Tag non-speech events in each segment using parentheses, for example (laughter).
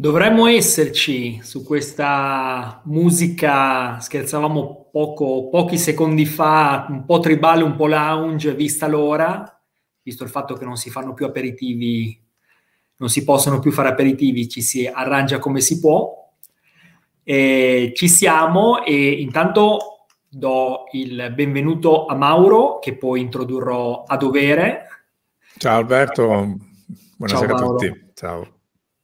Dovremmo esserci su questa musica, scherzavamo poco, pochi secondi fa, un po' tribale, un po' lounge, vista l'ora, visto il fatto che non si fanno più aperitivi, non si possono più fare aperitivi, ci si arrangia come si può. E ci siamo e intanto do il benvenuto a Mauro che poi introdurrò a dovere. Ciao Alberto, buonasera Ciao, a tutti. Ciao.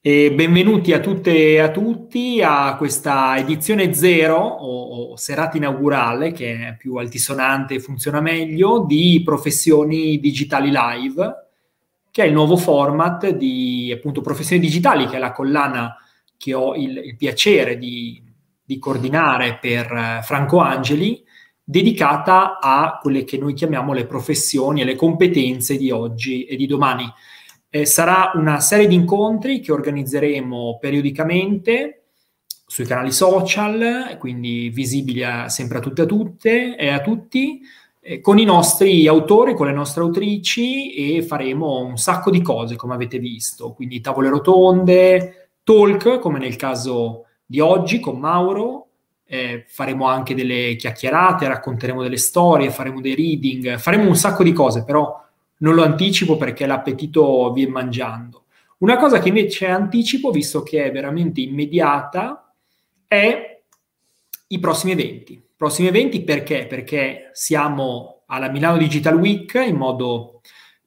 E benvenuti a tutte e a tutti a questa edizione zero o, o, serata inaugurale che è più altisonante e funziona meglio di Professioni Digitali Live, che è il nuovo format di appunto Professioni Digitali, che è la collana che ho il, il piacere di, di, coordinare per eh, Franco Angeli, dedicata a quelle che noi chiamiamo le professioni e le competenze di oggi e di domani. Eh, sarà una serie di incontri che organizzeremo periodicamente sui canali social, quindi visibili a, sempre a tutte e a tutte e eh, a tutti, eh, con i nostri autori, con le nostre autrici e faremo un sacco di cose, come avete visto, quindi tavole rotonde, talk, come nel caso di oggi con Mauro, eh, faremo anche delle chiacchierate, racconteremo delle storie, faremo dei reading, faremo un sacco di cose, però non lo anticipo perché l'appetito viene mangiando. Una cosa che invece anticipo, visto che è veramente immediata, è i prossimi eventi. Prossimi eventi perché? Perché siamo alla Milano Digital Week in modo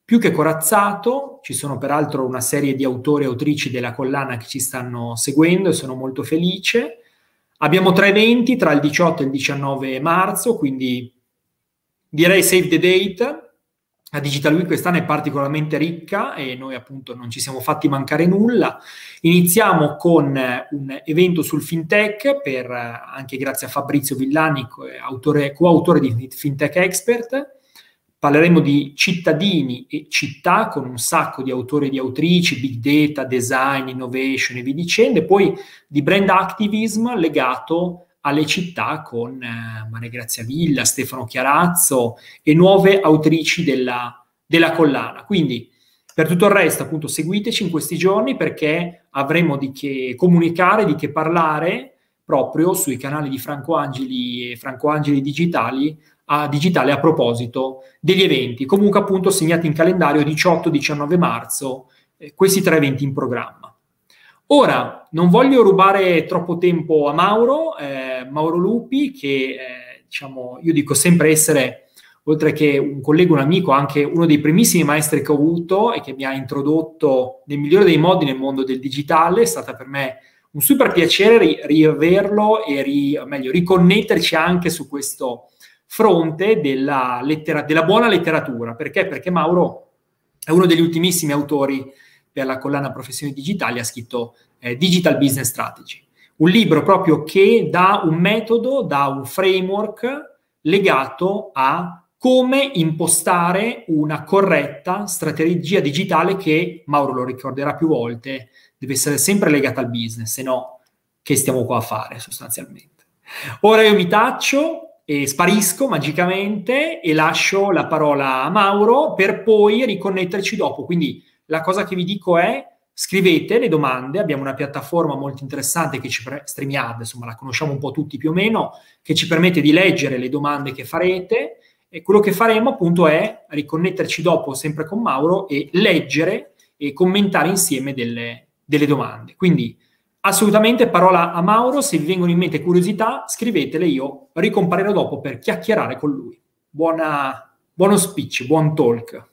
più che corazzato, ci sono peraltro una serie di autori e autrici della collana che ci stanno seguendo e sono molto felice. Abbiamo tre eventi tra il 18 e il 19 marzo, quindi direi save the date, la Digital Week quest'anno è particolarmente ricca e noi appunto non ci siamo fatti mancare nulla. Iniziamo con eh, un evento sul fintech, per, eh, anche grazie a Fabrizio Villani, autore, coautore di Fintech Expert. Parleremo di cittadini e città con un sacco di autori e di autrici, big data, design, innovation e via dicendo, e poi di brand activism legato a alle città con eh, Maria Grazia Villa, Stefano Chiarazzo e nuove autrici della, della collana. Quindi per tutto il resto, appunto, seguiteci in questi giorni perché avremo di che comunicare, di che parlare proprio sui canali di Franco Angeli e Franco Angeli Digitali a digitale a proposito degli eventi. Comunque appunto segnati in calendario 18-19 marzo eh, questi tre eventi in programma. Ora, non voglio rubare troppo tempo a Mauro, eh, Mauro Lupi, che eh, diciamo, io dico sempre essere, oltre che un collega, un amico, anche uno dei primissimi maestri che ho avuto e che mi ha introdotto nel migliore dei modi nel mondo del digitale, è stato per me un super piacere ri- riaverlo e ri- meglio, riconnetterci anche su questo fronte della, lettera- della buona letteratura. Perché? Perché Mauro è uno degli ultimissimi autori per la collana Professioni Digitali ha scritto eh, Digital Business Strategy, un libro proprio che dà un metodo, dà un framework legato a come impostare una corretta strategia digitale che, Mauro lo ricorderà più volte, deve essere sempre legata al business, se no che stiamo qua a fare sostanzialmente. Ora io mi taccio e sparisco magicamente e lascio la parola a Mauro per poi riconnetterci dopo, quindi la cosa che vi dico è scrivete le domande, abbiamo una piattaforma molto interessante che ci pre- StreamYard, insomma la conosciamo un po' tutti più o meno, che ci permette di leggere le domande che farete e quello che faremo appunto è riconnetterci dopo sempre con Mauro e leggere e commentare insieme delle, delle domande. Quindi assolutamente parola a Mauro, se vi vengono in mente curiosità scrivetele, io ricomparirò dopo per chiacchierare con lui. Buona, buono speech, buon talk.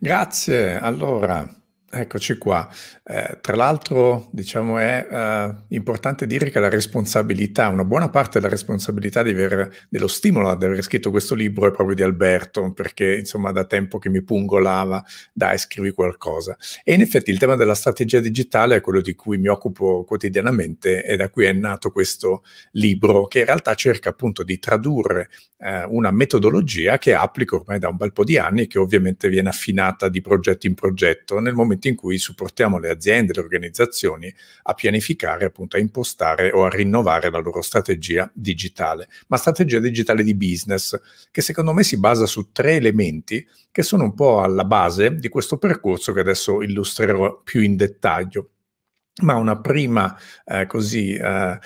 Grazie, allora. Eccoci qua. Eh, tra l'altro, diciamo, è eh, importante dire che la responsabilità, una buona parte della responsabilità aver, dello stimolo ad aver scritto questo libro è proprio di Alberto, perché insomma da tempo che mi pungolava, dai, scrivi qualcosa. E in effetti il tema della strategia digitale è quello di cui mi occupo quotidianamente e da cui è nato questo libro, che in realtà cerca appunto di tradurre eh, una metodologia che applico ormai da un bel po' di anni e che ovviamente viene affinata di progetto in progetto nel momento momento in cui supportiamo le aziende, e le organizzazioni a pianificare, appunto a impostare o a rinnovare la loro strategia digitale, ma strategia digitale di business, che secondo me si basa su tre elementi che sono un po' alla base di questo percorso che adesso illustrerò più in dettaglio ma una prima eh, così, eh, eh,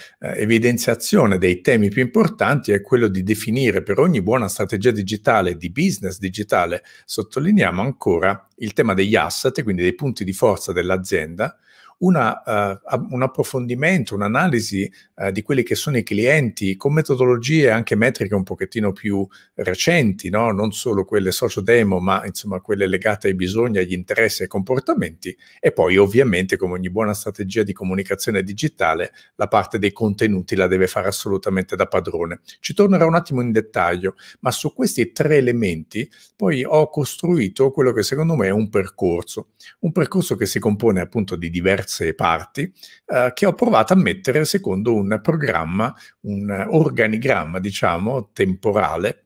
evidenziazione dei temi più importanti è quello di definire per ogni buona strategia digitale, di business digitale, sottolineiamo ancora il tema degli asset, quindi dei punti di forza dell'azienda, una, uh, un approfondimento, un'analisi uh, di quelli che sono i clienti con metodologie e anche metriche un pochettino più recenti, no? non solo quelle socio-demo, ma insomma quelle legate ai bisogni, agli interessi, e ai comportamenti e poi ovviamente come ogni buona strategia di comunicazione digitale la parte dei contenuti la deve fare assolutamente da padrone. Ci tornerò un attimo in dettaglio, ma su questi tre elementi poi ho costruito quello che secondo me è un percorso, un percorso che si compone appunto di diversi diverse parti, eh, che ho provato a mettere secondo un programma, un organigramma, diciamo, temporale,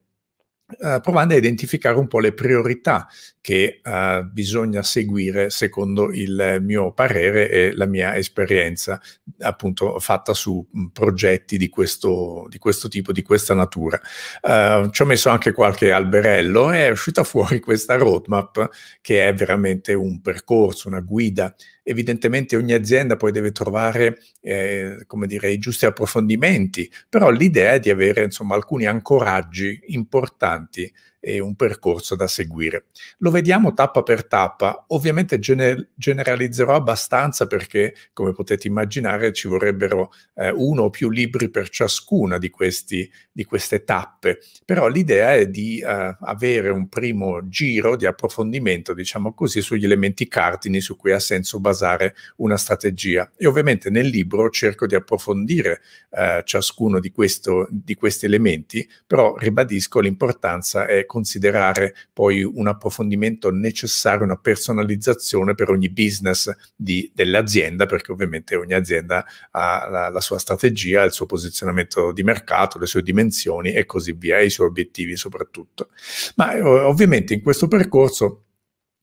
eh, provando a identificare un po' le priorità che eh, bisogna seguire secondo il mio parere e la mia esperienza appunto fatta su mm, progetti di questo, di questo tipo, di questa natura. Eh, ci ho messo anche qualche alberello e è uscita (laughs) fuori questa roadmap che è veramente un percorso, una guida Evidentemente ogni azienda poi deve trovare eh, come dire, i giusti approfondimenti, però l'idea è di avere insomma, alcuni ancoraggi importanti e un percorso da seguire. Lo vediamo tappa per tappa, ovviamente gene- generalizzerò abbastanza perché, come potete immaginare, ci vorrebbero eh, uno o più libri per ciascuna di, questi, di queste tappe, però l'idea è di eh, avere un primo giro di approfondimento, diciamo così, sugli elementi cardini su cui ha senso basare una strategia. E ovviamente nel libro cerco di approfondire eh, ciascuno di, questo, di questi elementi, però ribadisco l'importanza è considerare poi un approfondimento necessario, una personalizzazione per ogni business dell'azienda, perché ovviamente ogni azienda ha la, la sua strategia, il suo posizionamento di mercato, le sue dimensioni e così via, i suoi obiettivi soprattutto. Ma eh, ovviamente in questo percorso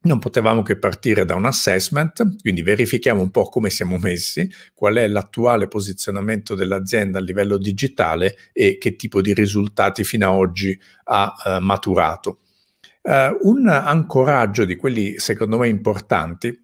non potevamo che partire da un assessment, quindi verifichiamo un po' come siamo messi, qual è l'attuale posizionamento dell'azienda a livello digitale e che tipo di risultati fino ad oggi ha eh, maturato. Uh, un ancoraggio di quelli secondo me importanti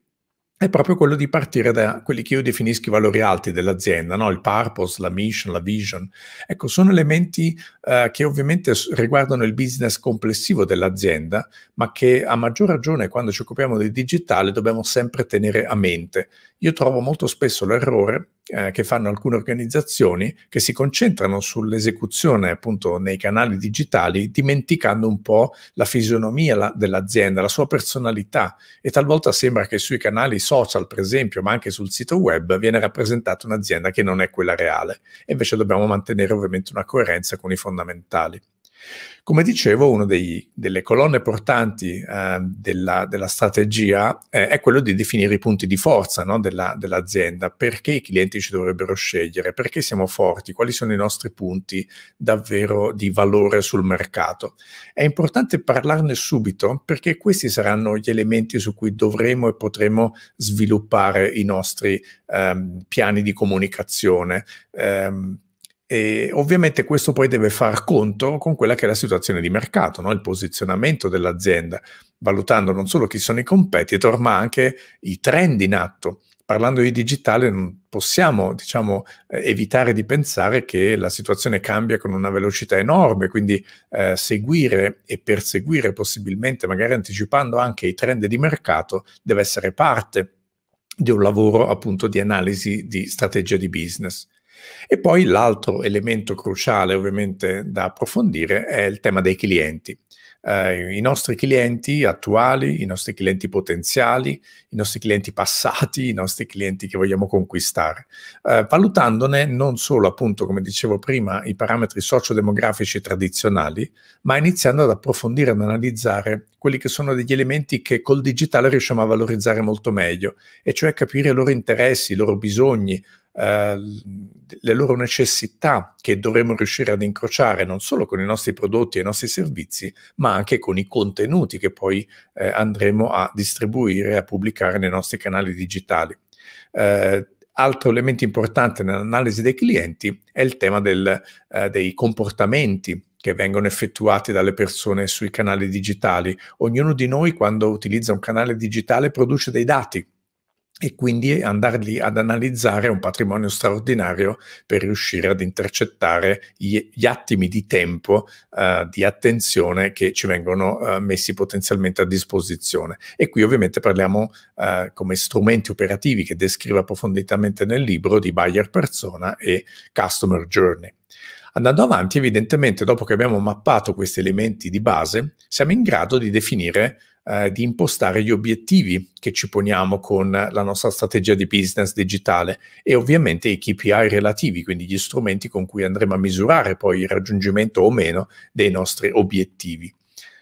è proprio quello di partire da quelli che io definisco i valori alti dell'azienda, no? il purpose, la mission, la vision. Ecco, sono elementi eh, che ovviamente riguardano il business complessivo dell'azienda, ma che a maggior ragione quando ci occupiamo del digitale dobbiamo sempre tenere a mente. Io trovo molto spesso l'errore eh, che fanno alcune organizzazioni che si concentrano sull'esecuzione appunto nei canali digitali, dimenticando un po' la fisionomia dell'azienda, la sua personalità e talvolta sembra che sui canali social, per esempio, ma anche sul sito web, viene rappresentata un'azienda che non è quella reale. E invece dobbiamo mantenere ovviamente una coerenza con i fondamentali. Come dicevo, una delle colonne portanti eh, della, della, strategia eh, è quello di definire i punti di forza no, della, dell'azienda, perché i clienti ci dovrebbero scegliere, perché siamo forti, quali sono i nostri punti davvero di valore sul mercato. È importante parlarne subito perché questi saranno gli elementi su cui dovremo e potremo sviluppare i nostri ehm, piani di comunicazione. Ehm, e ovviamente questo poi deve far conto con quella che è la situazione di mercato, no? il posizionamento dell'azienda, valutando non solo chi sono i competitor, ma anche i trend in atto. Parlando di digitale non possiamo diciamo, eh, evitare di pensare che la situazione cambia con una velocità enorme, quindi eh, seguire e perseguire possibilmente, magari anticipando anche i trend di mercato, deve essere parte di un lavoro appunto di analisi di strategia di business. E poi l'altro elemento cruciale ovviamente da approfondire è il tema dei clienti. Eh, I nostri clienti attuali, i nostri clienti potenziali, i nostri clienti passati, i nostri clienti che vogliamo conquistare, eh, valutandone non solo appunto, come dicevo prima, i parametri sociodemografici tradizionali, ma iniziando ad approfondire ad analizzare quelli che sono degli elementi che col digitale riusciamo a valorizzare molto meglio, e cioè capire i loro interessi, i loro bisogni, eh, le loro necessità che dovremo riuscire ad incrociare non solo con i nostri prodotti e i nostri servizi, ma anche con i contenuti che poi eh, andremo a distribuire e a pubblicare nei nostri canali digitali. Eh, altro elemento importante nell'analisi dei clienti è il tema del, eh, dei comportamenti che vengono effettuati dalle persone sui canali digitali. Ognuno di noi quando utilizza un canale digitale produce dei dati e quindi andarli ad analizzare un patrimonio straordinario per riuscire ad intercettare gli, gli attimi di tempo eh, di attenzione che ci vengono eh, messi potenzialmente a disposizione. E qui ovviamente parliamo eh, come strumenti operativi che descrive approfonditamente nel libro di buyer persona e customer journey. Andando avanti, evidentemente, dopo che abbiamo mappato questi elementi di base, siamo in grado di definire eh, di impostare gli obiettivi che ci poniamo con la nostra strategia di business digitale e ovviamente i KPI relativi, quindi gli strumenti con cui andremo a misurare poi il raggiungimento o meno dei nostri obiettivi.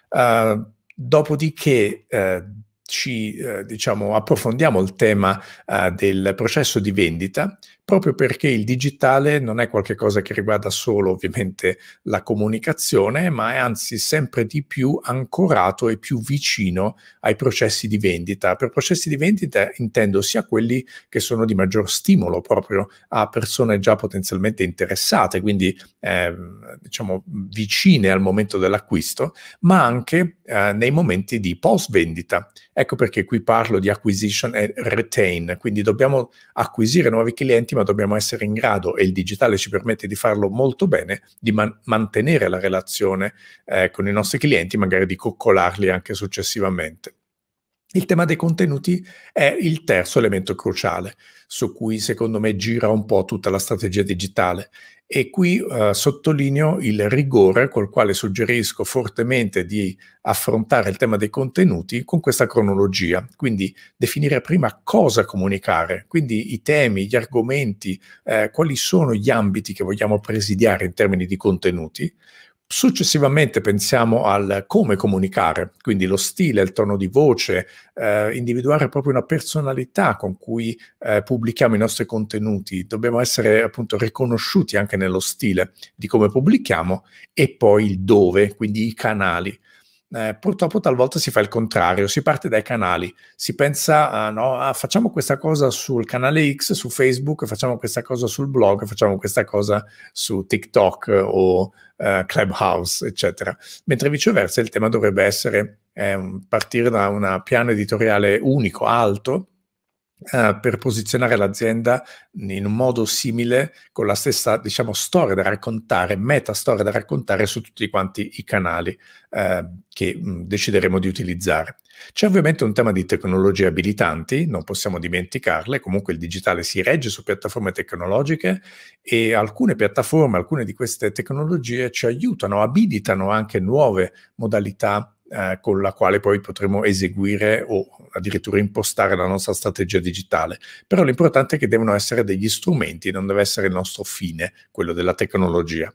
Uh, dopodiché uh, ci eh, diciamo, approfondiamo il tema eh, del processo di vendita proprio perché il digitale non è qualcosa che riguarda solo ovviamente la comunicazione, ma è anzi sempre di più ancorato e più vicino ai processi di vendita. Per processi di vendita intendo sia quelli che sono di maggior stimolo proprio a persone già potenzialmente interessate, quindi eh, diciamo vicine al momento dell'acquisto, ma anche eh, nei momenti di post vendita. Ecco perché qui parlo di acquisition e retain, quindi dobbiamo acquisire nuovi clienti ma dobbiamo essere in grado, e il digitale ci permette di farlo molto bene, di man- mantenere la relazione eh, con i nostri clienti, magari di coccolarli anche successivamente. Il tema dei contenuti è il terzo elemento cruciale su cui secondo me gira un po' tutta la strategia digitale e qui eh, sottolineo il rigore col quale suggerisco fortemente di affrontare il tema dei contenuti con questa cronologia, quindi definire prima cosa comunicare, quindi i temi, gli argomenti, eh, quali sono gli ambiti che vogliamo presidiare in termini di contenuti, Successivamente pensiamo al come comunicare, quindi lo stile, il tono di voce, eh, individuare proprio una personalità con cui eh, pubblichiamo i nostri contenuti. Dobbiamo essere appunto riconosciuti anche nello stile di come pubblichiamo e poi il dove, quindi i canali eh, purtroppo talvolta si fa il contrario, si parte dai canali, si pensa a, no, a ah, facciamo questa cosa sul canale X, su Facebook, facciamo questa cosa sul blog, facciamo questa cosa su TikTok o eh, Clubhouse, eccetera. Mentre viceversa il tema dovrebbe essere eh, partire da un piano editoriale unico, alto, eh, per posizionare l'azienda in un modo simile, con la stessa, diciamo, storia da raccontare, meta storia da raccontare su tutti quanti i canali uh, che mh, mm, decideremo di utilizzare. C'è ovviamente un tema di tecnologie abilitanti, non possiamo dimenticarle, comunque il digitale si regge su piattaforme tecnologiche e alcune piattaforme, alcune di queste tecnologie ci aiutano, abilitano anche nuove modalità eh, con la quale poi potremo eseguire o addirittura impostare la nostra strategia digitale. Però l'importante è che devono essere degli strumenti, non deve essere il nostro fine, quello della tecnologia.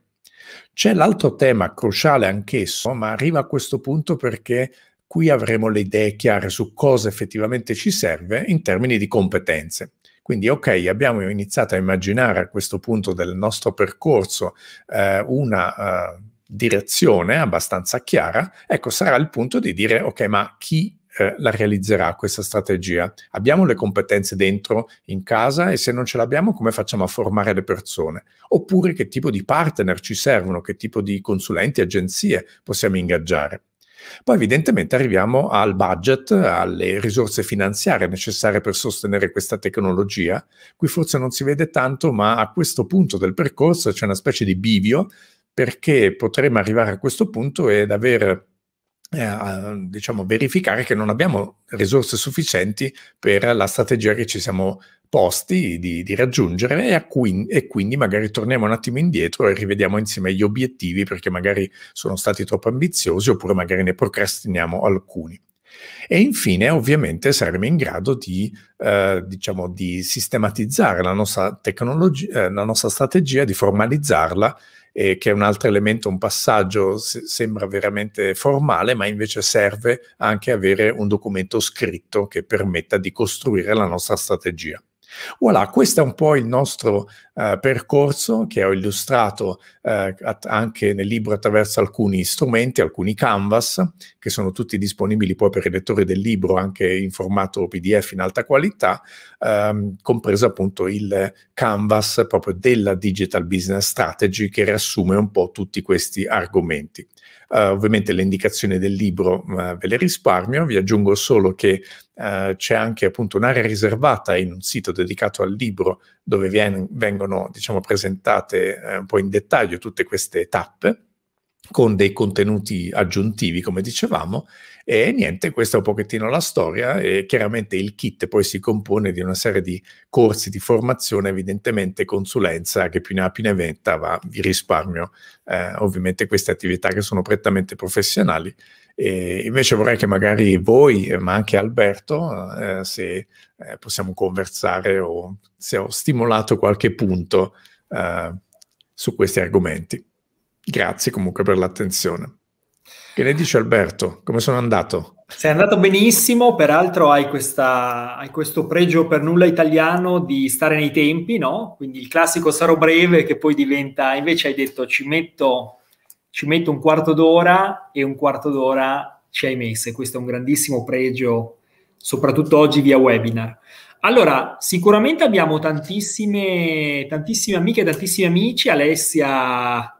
C'è l'altro tema cruciale anch'esso, ma arriva a questo punto perché qui avremo le idee chiare su cosa effettivamente ci serve in termini di competenze. Quindi, ok, abbiamo iniziato a immaginare a questo punto del nostro percorso eh, una... Eh, direzione abbastanza chiara, ecco, sarà il punto di dire, ok, ma chi eh, la realizzerà questa strategia? Abbiamo le competenze dentro in casa e se non ce l'abbiamo come facciamo a formare le persone? Oppure che tipo di partner ci servono, che tipo di consulenti, agenzie possiamo ingaggiare? Poi evidentemente arriviamo al budget, alle risorse finanziarie necessarie per sostenere questa tecnologia. Qui forse non si vede tanto, ma a questo punto del percorso c'è una specie di bivio perché potremmo arrivare a questo punto ed aver eh, diciamo, verificare che non abbiamo risorse sufficienti per la strategia che ci siamo posti di, di raggiungere e, qui, e, quindi magari torniamo un attimo indietro e rivediamo insieme gli obiettivi perché magari sono stati troppo ambiziosi oppure magari ne procrastiniamo alcuni. E infine ovviamente saremo in grado di, eh, diciamo, di sistematizzare la nostra, tecnologia, eh, la nostra strategia, di formalizzarla eh, che è un altro elemento, un passaggio, se sembra veramente formale, ma invece serve anche avere un documento scritto che permetta di costruire la nostra strategia. Voilà, questo è un po' il nostro eh, percorso che ho illustrato eh, anche nel libro attraverso alcuni strumenti, alcuni canvas, che sono tutti disponibili poi per il lettore del libro anche in formato PDF in alta qualità, ehm, compreso appunto il canvas proprio della Digital Business Strategy che riassume un po' tutti questi argomenti. Uh, ovviamente le indicazioni del libro uh, ve le risparmio, vi aggiungo solo che uh, c'è anche appunto un'area riservata in un sito dedicato al libro dove vien- vengono diciamo, presentate un po' in dettaglio tutte queste tappe con dei contenuti aggiuntivi, come dicevamo, e niente, questa è un pochettino la storia e chiaramente il kit poi si compone di una serie di corsi di formazione, evidentemente consulenza, che più ne ha più ne venta, ma vi risparmio eh, ovviamente queste attività che sono prettamente professionali. E invece vorrei che magari voi, ma anche Alberto, eh, se eh, possiamo conversare o se ho stimolato qualche punto eh, su questi argomenti. Grazie comunque per l'attenzione. Che ne dice Alberto? Come sono andato? Sei andato benissimo, peraltro hai, questa, hai, questo pregio per nulla italiano di stare nei tempi, no? Quindi il classico sarò breve che poi diventa, invece hai detto ci metto, ci metto un quarto d'ora e un quarto d'ora ci hai messo e questo è un grandissimo pregio, soprattutto oggi via webinar. Allora, sicuramente abbiamo tantissime, tantissime amiche, tantissimi amici, Alessia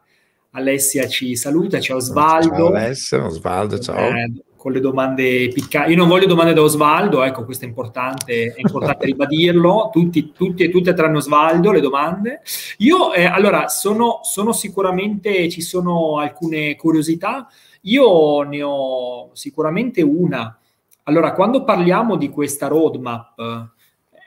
Alessia ci saluta, ciao Osvaldo. Ciao Alessia, Osvaldo, ciao. Eh, con le domande piccanti. Io non voglio domande da Osvaldo, ecco, questo è importante, è importante (laughs) ribadirlo. Tutti, tutti e tutte tranne Osvaldo le domande. Io, eh, allora, sono, sono sicuramente, ci sono alcune curiosità. Io ne ho sicuramente una. Allora, quando parliamo di questa roadmap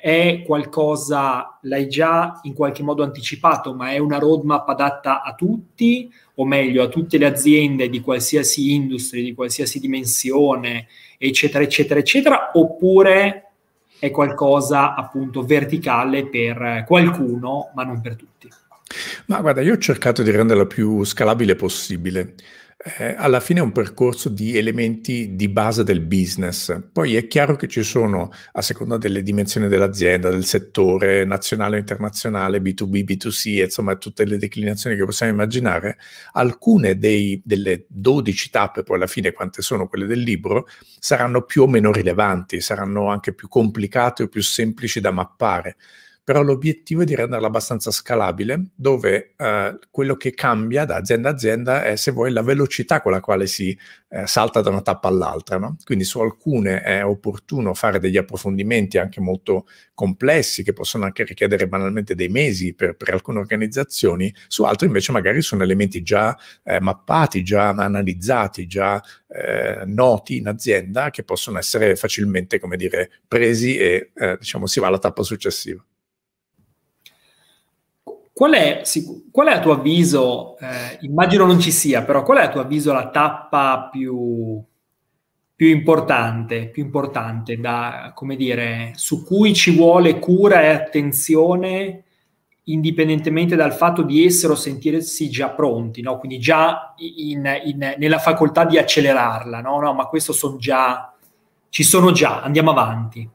è qualcosa, l'hai già in qualche modo anticipato, ma è una roadmap adatta a tutti, o meglio a tutte le aziende di qualsiasi industria, di qualsiasi dimensione, eccetera, eccetera, eccetera, oppure è qualcosa appunto verticale per qualcuno, ma non per tutti? Ma guarda, io ho cercato di renderla più scalabile possibile eh, alla fine è un percorso di elementi di base del business. Poi è chiaro che ci sono, a seconda delle dimensioni dell'azienda, del settore nazionale o internazionale, B2B, B2C, insomma tutte le declinazioni che possiamo immaginare, alcune dei, delle 12 tappe, poi alla fine quante sono quelle del libro, saranno più o meno rilevanti, saranno anche più complicate o più semplici da mappare però l'obiettivo è di renderla abbastanza scalabile, dove eh, quello che cambia da azienda a azienda è, se vuoi, la velocità con la quale si eh, salta da una tappa all'altra. No? Quindi su alcune è opportuno fare degli approfondimenti anche molto complessi, che possono anche richiedere banalmente dei mesi per, per alcune organizzazioni, su altre invece magari sono elementi già eh, mappati, già analizzati, già eh, noti in azienda, che possono essere facilmente, come dire, presi e eh, diciamo si va alla tappa successiva. Qual è, qual è, a tuo avviso, eh, immagino non ci sia, però qual è a tuo avviso la tappa più, più, importante, più importante da, dire, su cui ci vuole cura e attenzione indipendentemente dal fatto di essere o sentirsi già pronti, no? quindi già in, in, nella facoltà di accelerarla, no? no ma questo sono già, ci sono già, andiamo avanti.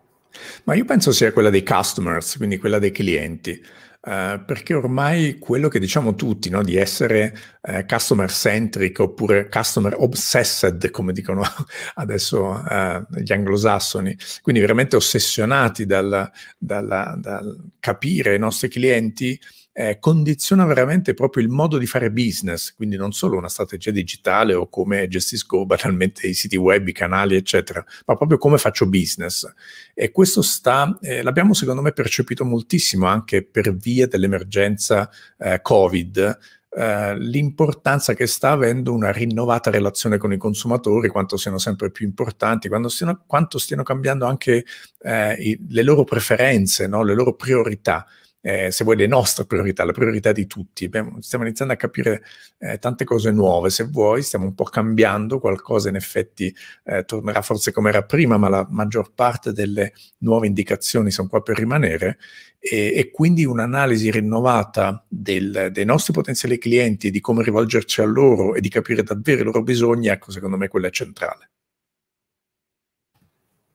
Ma io penso sia quella dei customers, quindi quella dei clienti eh, perché ormai quello che diciamo tutti, no, di essere eh, customer centric oppure customer obsessed, come dicono (laughs) adesso eh, gli anglosassoni, quindi veramente ossessionati dal, dal, dal capire i nostri clienti, eh, condiziona veramente proprio il modo di fare business, quindi non solo una strategia digitale o come gestisco (laughs) banalmente i siti web, i canali, eccetera, ma proprio come faccio business. E questo sta, eh, l'abbiamo secondo me percepito moltissimo anche per via dell'emergenza eh, Covid. Uh, l'importanza che sta avendo una rinnovata relazione con i consumatori, quanto siano sempre più importanti, stiano, quanto stiano cambiando anche eh, i, le loro preferenze, no? le loro priorità eh, se vuoi, le nostre priorità, la priorità di tutti. Beh, stiamo iniziando a capire eh, tante cose nuove, se vuoi, stiamo un po' cambiando qualcosa, in effetti eh, tornerà forse come era prima, ma la maggior parte delle nuove indicazioni sono qua per rimanere e, e quindi un'analisi rinnovata del, dei nostri potenziali clienti, di come rivolgerci a loro e di capire davvero i loro bisogni, ecco, secondo me quella è centrale.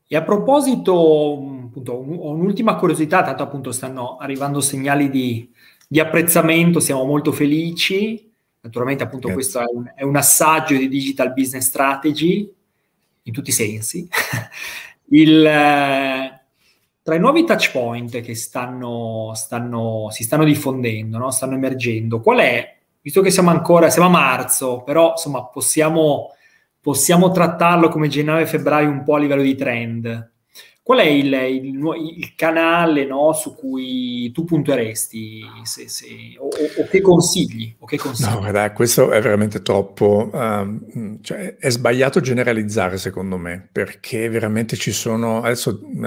E a proposito appunto, ho un'ultima curiosità, tanto appunto stanno arrivando segnali di, di apprezzamento, siamo molto felici. Naturalmente appunto Grazie. Certo. questo è un, è un, assaggio di Digital Business Strategy in tutti i sensi. (laughs) Il, eh, tra i nuovi touch point che stanno, stanno, si stanno diffondendo, no? stanno emergendo, qual è, visto che siamo ancora, siamo a marzo, però insomma possiamo, possiamo trattarlo come gennaio e febbraio un po' a livello di trend, Qual è il, il, il canale no, su cui tu punteresti se, se, o, o, che consigli? O che consigli? No, guarda, questo è veramente troppo. Um, cioè, è sbagliato generalizzare, secondo me, perché veramente ci sono adesso uh,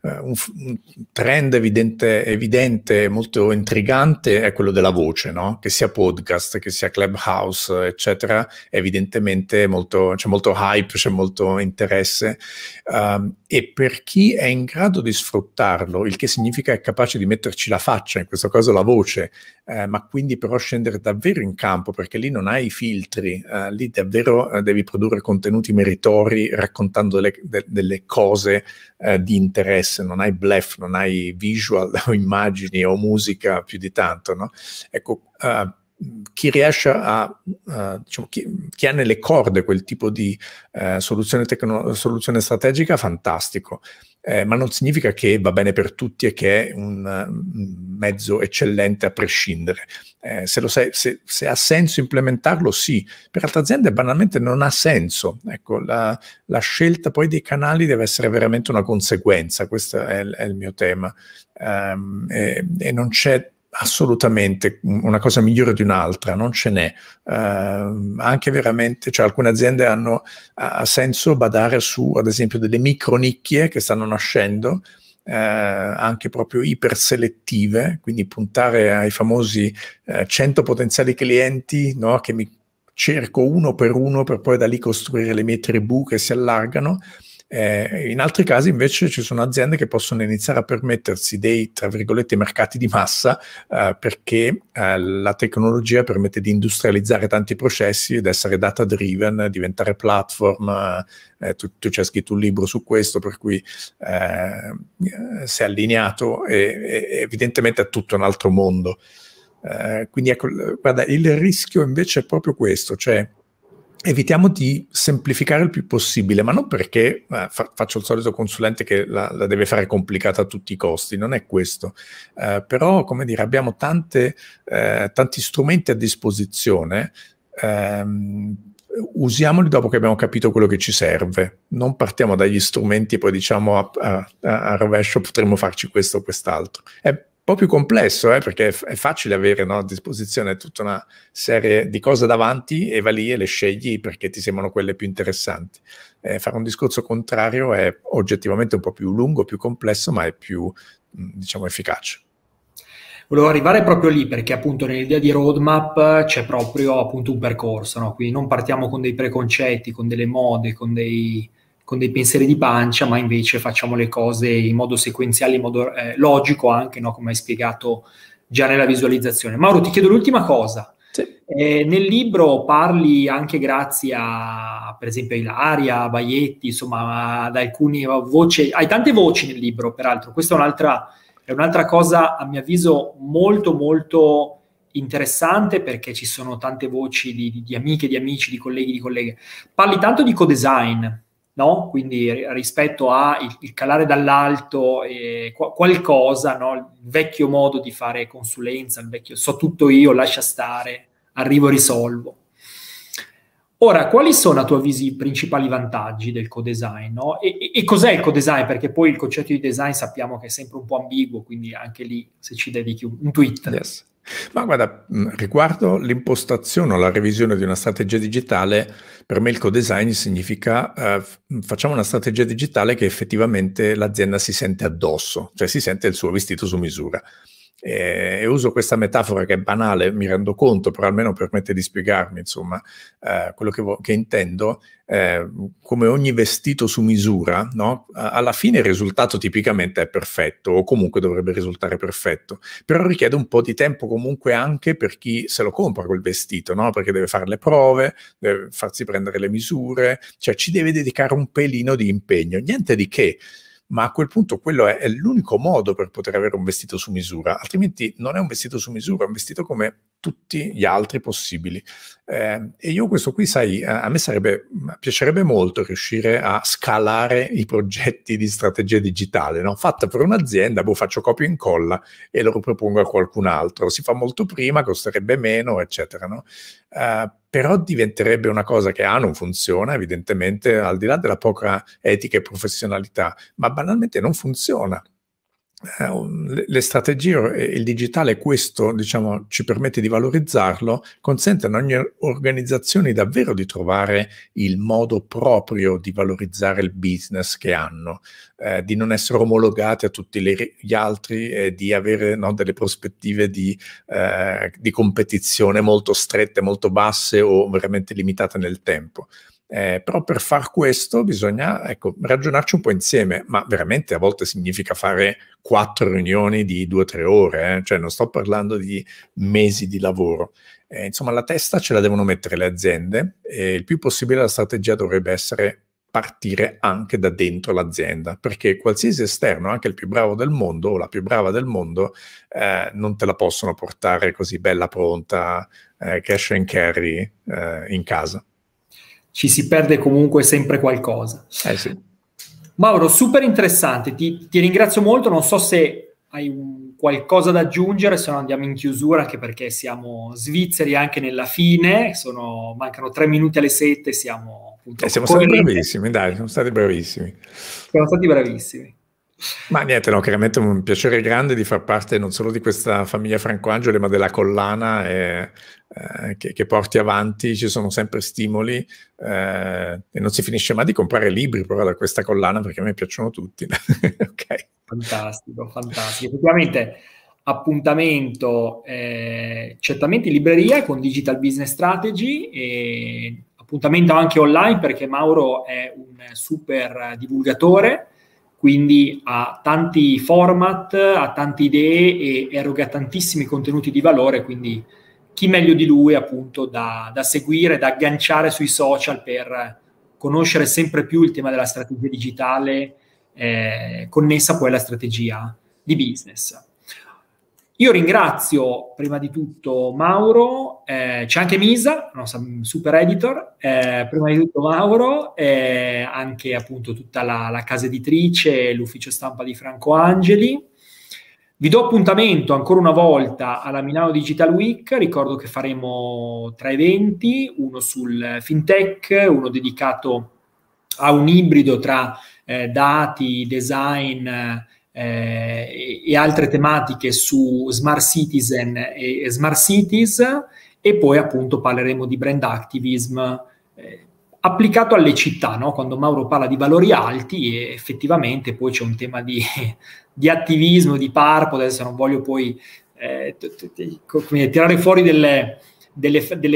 un, un, trend evidente, evidente, molto intrigante è quello della voce, no? che sia podcast, che sia clubhouse, eccetera. Evidentemente c'è molto, cioè molto hype, c'è molto interesse. Um, e per chi chi è in grado di sfruttarlo, il che significa è capace di metterci la faccia, in questo caso la voce, eh, ma quindi però scendere davvero in campo perché lì non hai i filtri, eh, lì davvero eh, devi produrre contenuti meritori raccontando delle, de, delle cose eh, di interesse, non hai bluff, non hai visual (laughs) o immagini o musica più di tanto. No? Ecco, Uh, chi riesce a, uh, diciamo, chi, chi, ha nelle corde quel tipo di uh, soluzione, tecno- soluzione strategica, fantastico. Eh, ma non significa che va bene per tutti e che è un uh, mezzo eccellente a prescindere. Eh, se, sai, se, se, ha senso implementarlo, sì. Per altre aziende banalmente non ha senso. Ecco, la, la, scelta poi dei canali deve essere veramente una conseguenza, questo è, è il mio tema. Um, e, e non c'è assolutamente una cosa migliore di un'altra, non ce n'è. Uh, anche veramente, cioè alcune aziende hanno ha senso badare su, ad esempio, delle micro nicchie che stanno nascendo, eh, anche proprio iperselettive, quindi puntare ai famosi eh, 100 potenziali clienti no, che mi cerco uno per uno per poi da lì costruire le mie tribù che si allargano. Eh, in altri casi invece ci sono aziende che possono iniziare a permettersi dei, tra virgolette, mercati di massa eh, perché eh, la tecnologia permette di industrializzare tanti processi ed essere data driven, diventare platform. Eh, eh, tu, tu ci hai scritto un libro su questo, per cui eh, sei allineato e, e evidentemente è tutto un altro mondo. quindi ecco, guarda, il rischio invece è proprio questo, cioè evitiamo di semplificare il più possibile, ma non perché eh, fa faccio il solito consulente che la, la, deve fare complicata a tutti i costi, non è questo. Eh, però, come dire, abbiamo tante, eh, tanti strumenti a disposizione. Ehm, usiamoli dopo che abbiamo capito quello che ci serve. Non partiamo dagli strumenti e poi diciamo a, a, a rovescio potremmo farci questo o quest'altro. È po' più complesso, eh, perché è facile avere no, a disposizione tutta una serie di cose davanti e va lì e le scegli perché ti sembrano quelle più interessanti. Eh, fare un discorso contrario è oggettivamente un po' più lungo, più complesso, ma è più, mm, diciamo, efficace. Volevo arrivare proprio lì perché appunto nell'idea di roadmap c'è proprio appunto un percorso, no? quindi non partiamo con dei preconcetti, con delle mode, con dei, con dei pensieri di pancia, ma invece facciamo le cose in modo sequenziale, in modo eh, logico anche, no? come hai spiegato già nella visualizzazione. Mauro, ti chiedo l'ultima cosa. Sì. Eh, nel libro parli anche grazie a, per esempio, a Ilaria, a Baietti, insomma, ad alcune voci. Hai tante voci nel libro, peraltro. Questa è un'altra, è un'altra cosa, a mio avviso, molto, molto interessante perché ci sono tante voci di, di, di amiche, di amici, di colleghi, di colleghe. Parli tanto di co-design, no? quindi rispetto al calare dall'alto eh, qu- qualcosa, no? il vecchio modo di fare consulenza, il vecchio so tutto io, lascia stare, arrivo e risolvo. Ora, quali sono a tua avviso i principali vantaggi del co-design? No? E, e, e, cos'è il co-design? Perché poi il concetto di design sappiamo che è sempre un po' ambiguo, quindi anche lì se ci dedichi un, un tweet. Yes. Ma guarda, mm, riguardo l'impostazione o la revisione di una strategia digitale, per me il co-design significa eh, mm, facciamo una strategia digitale che effettivamente l'azienda si sente addosso, cioè si sente il suo vestito su misura. Eh, e uso questa metafora che è banale, mi rendo conto, però almeno permette di spiegarmi insomma, eh, quello che, che intendo. Eh, come ogni vestito su misura, no? alla fine il risultato tipicamente è perfetto, o comunque dovrebbe risultare perfetto, però richiede un po' di tempo comunque anche per chi se lo compra quel vestito, no? perché deve fare le prove, deve farsi prendere le misure, cioè ci deve dedicare un pelino di impegno, niente di che ma a quel punto quello è, è l'unico modo per poter avere un vestito su misura, altrimenti non è un vestito su misura, è un vestito come tutti gli altri possibili. Eh, e io questo qui, sai, a me sarebbe, piacerebbe molto riuscire a scalare i progetti di strategia digitale, no? fatta per un'azienda, boh, faccio copia e incolla e lo propongo a qualcun altro, si fa molto prima, costerebbe meno, eccetera. No? Eh, però diventerebbe una cosa che A ah, non funziona, evidentemente, al di là della poca etica e professionalità, ma banalmente non funziona le strategie e il digitale, questo diciamo, ci permette di valorizzarlo, consentono a ogni organizzazione davvero di trovare il modo proprio di valorizzare il business che hanno, eh, di non essere omologati a tutti gli altri e di avere no, delle prospettive di, eh, di competizione molto strette, molto basse o veramente limitate nel tempo. Eh, però per far questo bisogna ecco, ragionarci un po' insieme, ma veramente a volte significa fare quattro riunioni di due o tre ore, eh? cioè non sto parlando di mesi di lavoro. Eh, insomma, la testa ce la devono mettere le aziende e il più possibile la strategia dovrebbe essere partire anche da dentro l'azienda, perché qualsiasi esterno, anche il più bravo del mondo o la più brava del mondo, eh, non te la possono portare così bella pronta, eh, cash and carry eh, in casa ci si perde comunque sempre qualcosa. Eh sì. Mauro, super interessante, ti, ti, ringrazio molto, non so se hai un, qualcosa da aggiungere, se no andiamo in chiusura, anche perché siamo svizzeri anche nella fine, sono, mancano tre minuti alle sette, siamo... Appunto, eh, siamo stati bravissimi, dai, siamo stati bravissimi. Siamo stati bravissimi. Ma niente, no, chiaramente è un piacere grande di far parte non solo di questa famiglia Francoangeli, ma della collana e, eh, eh, che, che, porti avanti, ci sono sempre stimoli eh, e non si finisce mai di comprare libri proprio da questa collana perché a me piacciono tutti. (laughs) okay. Fantastico, fantastico. Effettivamente appuntamento eh, certamente in libreria con Digital Business Strategy e appuntamento anche online perché Mauro è un super divulgatore quindi ha tanti format, ha tante idee e eroga tantissimi contenuti di valore, quindi chi meglio di lui appunto da, da seguire, da agganciare sui social per conoscere sempre più il tema della strategia digitale eh, connessa poi alla strategia di business. Io ringrazio prima di tutto Mauro, eh, c'è anche Misa, nostra super editor, eh, prima di tutto Mauro, eh, anche appunto tutta la, la casa editrice, l'ufficio stampa di Franco Angeli. Vi do appuntamento ancora una volta alla Milano Digital Week, ricordo che faremo tre eventi, uno sul fintech, uno dedicato a un ibrido tra eh, dati, design eh, e, altre tematiche su smart citizen e, smart cities e poi appunto parleremo di brand activism eh, applicato alle città, no? quando Mauro parla di valori alti effettivamente poi c'è un tema di, (laughs) di attivismo, di parco, adesso non voglio poi eh, tirare fuori delle,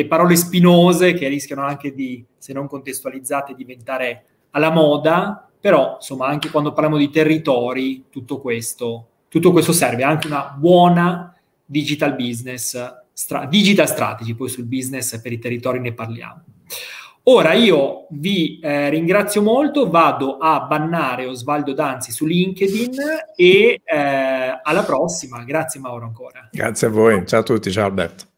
parole spinose che rischiano anche di, se non contestualizzate, diventare alla moda, però insomma anche quando parliamo di territori, tutto questo, tutto questo serve, anche una buona digital business, stra- digital strategy, poi sul business per i territori ne parliamo. Ora io vi eh, ringrazio molto, vado a bannare Osvaldo Danzi su LinkedIn e eh, alla prossima. Grazie Mauro ancora. Grazie a voi, ciao a tutti, ciao Alberto.